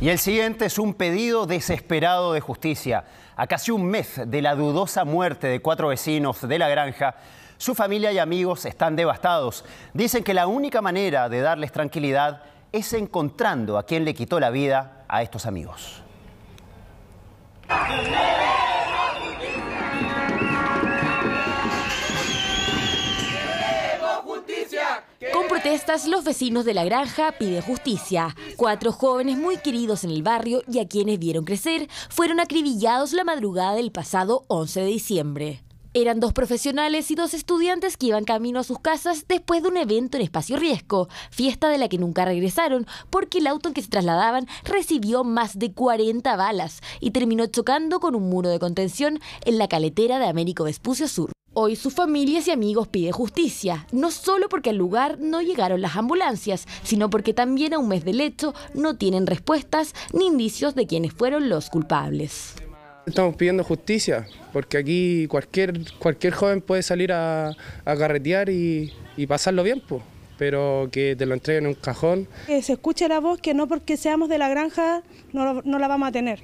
Y el siguiente es un pedido desesperado de justicia. A casi un mes de la dudosa muerte de cuatro vecinos de la granja, su familia y amigos están devastados. Dicen que la única manera de darles tranquilidad es encontrando a quien le quitó la vida a estos amigos. estas los vecinos de la granja piden justicia. Cuatro jóvenes muy queridos en el barrio y a quienes vieron crecer fueron acribillados la madrugada del pasado 11 de diciembre. Eran dos profesionales y dos estudiantes que iban camino a sus casas después de un evento en Espacio Riesgo, fiesta de la que nunca regresaron porque el auto en que se trasladaban recibió más de 40 balas y terminó chocando con un muro de contención en la caletera de Américo Vespucio Sur. Hoy sus familias y amigos piden justicia, no solo porque al lugar no llegaron las ambulancias, sino porque también a un mes del hecho no tienen respuestas ni indicios de quienes fueron los culpables. Estamos pidiendo justicia, porque aquí cualquier, cualquier joven puede salir a, carretear y, pasarlo bien, pero que te lo entreguen en un cajón. Que se escuche la voz que no porque seamos de la granja no, la vamos a tener,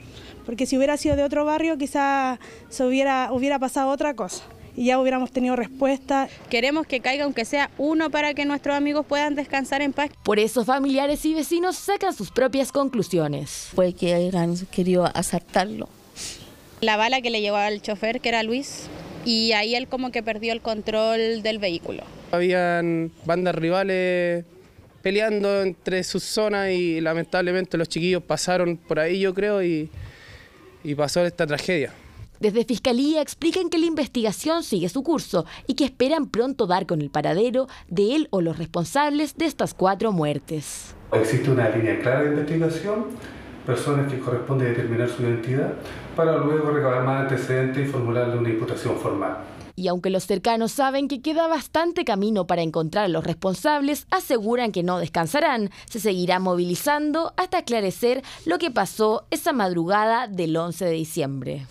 porque si hubiera sido de otro barrio quizás hubiera, hubiera pasado otra cosa y ya hubiéramos tenido respuesta. Queremos que caiga aunque sea uno para que nuestros amigos puedan descansar en paz. Por eso familiares y vecinos sacan sus propias conclusiones. Fue que hayan querido asaltarlo. La bala que le llevó al chofer, que era Luis, y ahí él como que perdió el control del vehículo. Habían bandas rivales peleando entre sus zonas y lamentablemente los chiquillos pasaron por ahí yo creo y pasó esta tragedia. Desde Fiscalía explican que la investigación sigue su curso y que esperan pronto dar con el paradero de él o los responsables de estas cuatro muertes. Existe una línea clara de investigación, personas que corresponde determinar su identidad, para luego recabar más antecedentes y formularle una imputación formal. Y aunque los cercanos saben que queda bastante camino para encontrar a los responsables, aseguran que no descansarán. Se seguirá movilizando hasta esclarecer lo que pasó esa madrugada del 11 de diciembre.